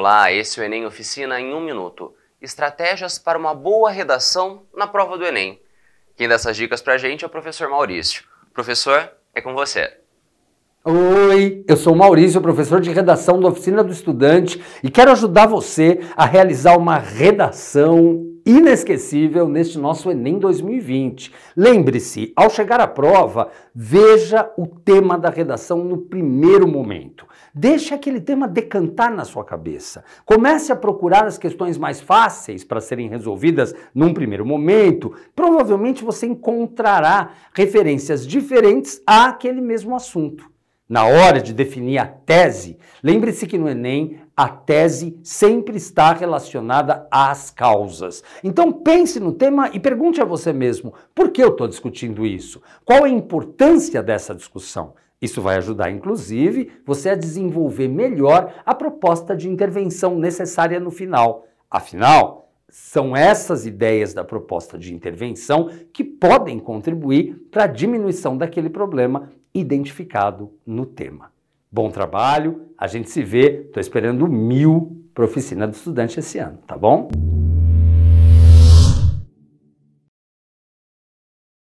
Olá, esse é o Enem Oficina em um minuto. Estratégias para uma boa redação na prova do Enem. Quem dá essas dicas para a gente é o professor Maurício. Professor, é com você. Oi, eu sou Maurício, professor de redação da Oficina do Estudante e quero ajudar você a realizar uma redação inesquecível neste nosso Enem 2020. Lembre-se, ao chegar à prova, veja o tema da redação no primeiro momento. Deixe aquele tema decantar na sua cabeça. Comece a procurar as questões mais fáceis para serem resolvidas num primeiro momento. Provavelmente você encontrará referências diferentes àquele mesmo assunto. Na hora de definir a tese, lembre-se que no Enem a tese sempre está relacionada às causas. Então pense no tema e pergunte a você mesmo: por que eu estou discutindo isso? Qual a importância dessa discussão? Isso vai ajudar, inclusive, você a desenvolver melhor a proposta de intervenção necessária no final. Afinal, são essas ideias da proposta de intervenção que podem contribuir para a diminuição daquele problema identificado no tema. Bom trabalho, a gente se vê. Estou esperando mil para a oficina do estudante esse ano, tá bom?